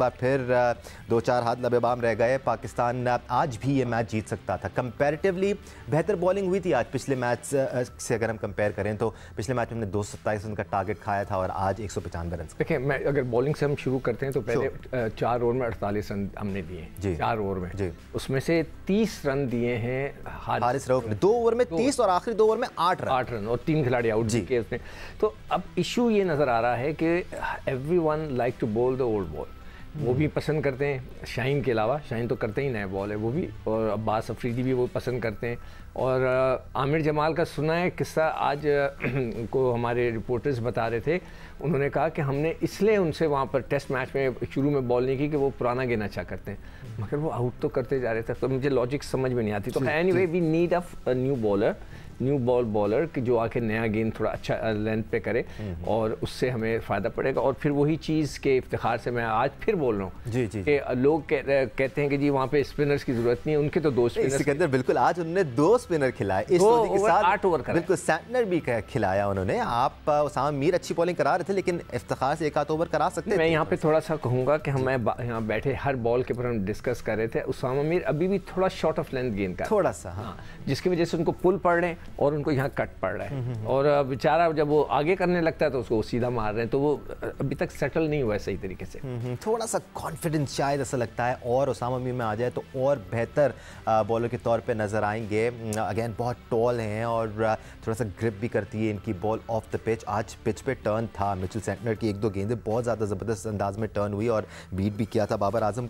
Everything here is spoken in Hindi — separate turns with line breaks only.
बार फिर दो चार हाथ लबेबाम रह गए पाकिस्तान आज भी ये मैच जीत सकता था कंपेरेटिवली बेहतर बॉलिंग हुई थी आज पिछले मैच से अगर हम कंपेयर करें तो पिछले मैच में हमने
दो सत्ताईस रन का टारगेट खाया था और आज एक सौ पचानवे रन देखिए मैं अगर बॉलिंग से हम शुरू करते हैं तो पहले चार ओवर में अड़तालीस रन हमने दिए जी चार ओवर में जी उसमें से तीस रन दिए हैं हारिस रऊफ ने दो ओवर में तीस और आखिरी दो ओवर में आठ रन आठ रन और तीन खिलाड़ी आउट जी के उसने तो अब इशू ये नज़र आ रहा है कि everyone like to bowl the old ball वो भी पसंद करते हैं शाइन के अलावा शाइन तो करते ही नए बॉल है वो भी और अब्बास अफरीदी भी वो पसंद करते हैं और आमिर जमाल का सुना है किस्सा आज को हमारे रिपोर्टर्स बता रहे थे उन्होंने कहा कि हमने इसलिए उनसे वहाँ पर टेस्ट मैच में शुरू में बॉल नहीं की कि वो पुराना गेंद अच्छा करते हैं मगर वो आउट तो करते जा रहे थे तो मुझे लॉजिक समझ में नहीं आती तो anyway we need a new bowler new ball bowler कि जो आके नया गेंद थोड़ा अच्छा लेंथ पे करे हम्म। और उससे हमें फ़ायदा पड़ेगा और फिर वही चीज़ के इफ्तार से मैं आज फिर बोल रहा हूँ जी जी कि लोग कह, कहते हैं कि जी वहाँ पे स्पिनर्स की ज़रूरत नहीं है उनके तो दो स्पिनर बिल्कुल आज उन्होंने दो स्पिनर खिलाए आठ ओवर का बिल्कुल
सैंटनर भी खिलाया उन्होंने आप उसमें मीर अच्छी बॉलिंग करा रहे थे लेकिन इफ्तार से एक आध ओवर करा सकते मैं
यहाँ पे थोड़ा सा कहूँगा कि हम यहाँ बैठे हर बॉल के ऊपर हम डिस्कस कर रहे थे उसामा मीर अभी भी थोड़ा शॉर्ट ऑफ लेंथ गेंद का थोड़ा सा हाँ।, हाँ जिसकी वजह से उनको पुल पड़ रहे हैं और उनको यहाँ कट पड़ रहा है और बेचारा जब वो आगे करने लगता है तो उसको सीधा मार रहे हैं तो वो अभी तक सेटल नहीं हुआ है सही तरीके से थोड़ा सा
कॉन्फिडेंस शायद ऐसा लगता है और उसामा मीर में आ जाए तो और बेहतर बॉलर के तौर पर नज़र आएंगे अगेन बहुत टॉल हैं और थोड़ा सा ग्रिप भी करती है इनकी बॉल ऑफ द पिच आज पिच पे टर्न था मिचल सेंटनर की एक दो गेंदें बहुत ज़्यादा ज़बरदस्त अंदाज में टर्न हुई और बीट भी किया था बाबर आजम को